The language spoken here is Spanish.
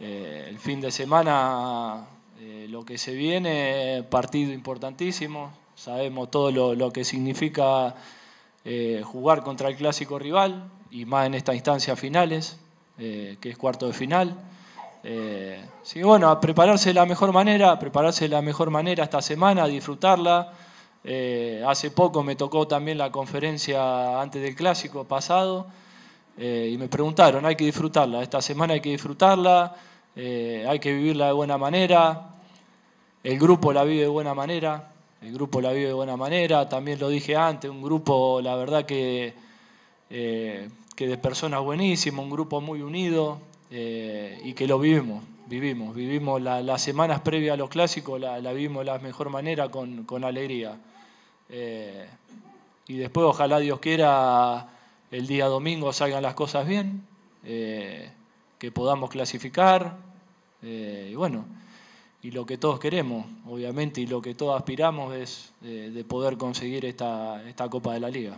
Eh, el fin de semana, eh, lo que se viene, partido importantísimo. Sabemos todo lo, que significa eh, jugar contra el clásico rival y más en esta instancia finales, que es cuarto de final. sí, bueno, a prepararse de la mejor manera, prepararse de la mejor manera esta semana, a disfrutarla. hace poco me tocó también la conferencia antes del clásico pasado. Eh, y me preguntaron, hay que disfrutarla, esta semana hay que disfrutarla, eh, hay que vivirla de buena manera, el grupo la vive de buena manera, el grupo la vive de buena manera, también lo dije antes, un grupo, la verdad que, eh, que de personas buenísimas, un grupo muy unido y que lo vivimos, vivimos, vivimos las semanas previas a los clásicos, la, la, vivimos de la mejor manera, con, con alegría. y después, ojalá Dios quiera el día domingo salgan las cosas bien, eh, que podamos clasificar, eh, y bueno, y lo que todos queremos, obviamente, y lo que todos aspiramos es eh, de poder conseguir esta, esta Copa de la Liga.